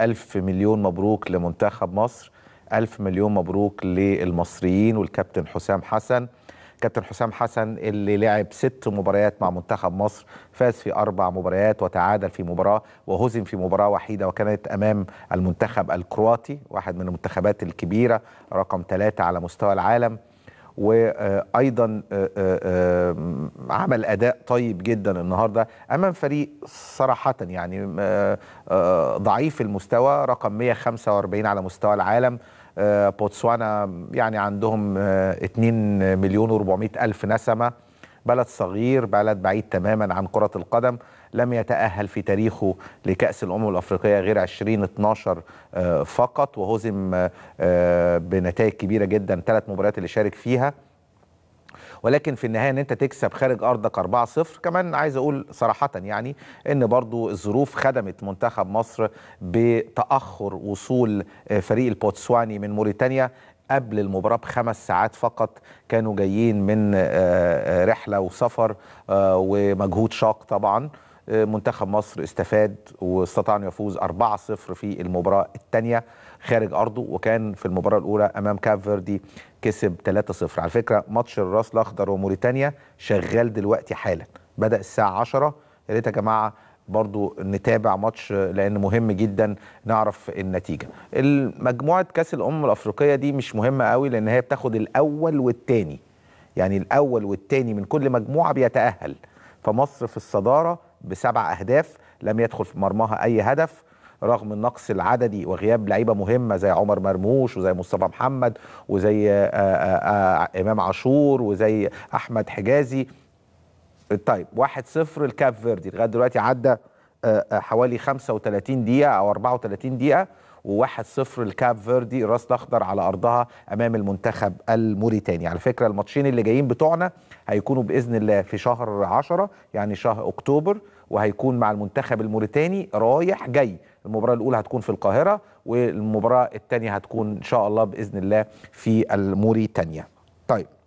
ألف مليون مبروك لمنتخب مصر ألف مليون مبروك للمصريين والكابتن حسام حسن كابتن حسام حسن اللي لعب ست مباريات مع منتخب مصر فاز في أربع مباريات وتعادل في مباراة وهزم في مباراة وحيدة وكانت أمام المنتخب الكرواتي واحد من المنتخبات الكبيرة رقم ثلاثة على مستوى العالم وايضا آه، آه، آه، عمل اداء طيب جدا النهارده امام فريق صراحه يعني ضعيف المستوى رقم 145 على مستوى العالم بوتسوانا يعني عندهم 2 مليون و400 الف نسمه بلد صغير بلد بعيد تماما عن كرة القدم لم يتأهل في تاريخه لكأس الأمم الأفريقية غير 2012 آه، فقط وهزم آه، بنتائج كبيرة جدا ثلاث مباريات اللي شارك فيها ولكن في النهايه ان انت تكسب خارج ارضك 4-0 كمان عايز اقول صراحه يعني ان برضو الظروف خدمت منتخب مصر بتاخر وصول آه، فريق البوتسواني من موريتانيا قبل المباراة بخمس ساعات فقط كانوا جايين من آه، آه، رحلة وسفر آه، ومجهود شاق طبعا منتخب مصر استفاد واستطاع أن يفوز 4-0 في المباراة الثانية خارج أرضه وكان في المباراة الأولى أمام كاب فيردي كسب 3-0 على فكرة ماتش الراس الأخضر وموريتانيا شغال دلوقتي حالا بدأ الساعة 10 يا ريت يا جماعة برضو نتابع ماتش لان مهم جدا نعرف النتيجه مجموعه كاس الامم الافريقيه دي مش مهمه قوي لان هي بتاخد الاول والتاني يعني الاول والتاني من كل مجموعه بيتاهل فمصر في الصداره بسبع اهداف لم يدخل في مرماها اي هدف رغم النقص العددي وغياب لعيبه مهمه زي عمر مرموش وزي مصطفى محمد وزي آآ آه، آآ آه، آه، امام عاشور وزي احمد حجازي طيب 1-0 الكاب فيردي لغايه دلوقتي عدى آه، آه، حوالي 35 دقيقه او 34 دقيقه وواحد صفر الكاب فيردي راس الاخضر على ارضها امام المنتخب الموريتاني على فكره الماتشين اللي جايين بتوعنا هيكونوا باذن الله في شهر 10 يعني شهر اكتوبر وهيكون مع المنتخب الموريتاني رايح جاي المباراه الاولى هتكون في القاهره والمباراه الثانيه هتكون ان شاء الله باذن الله في الموريتانيا طيب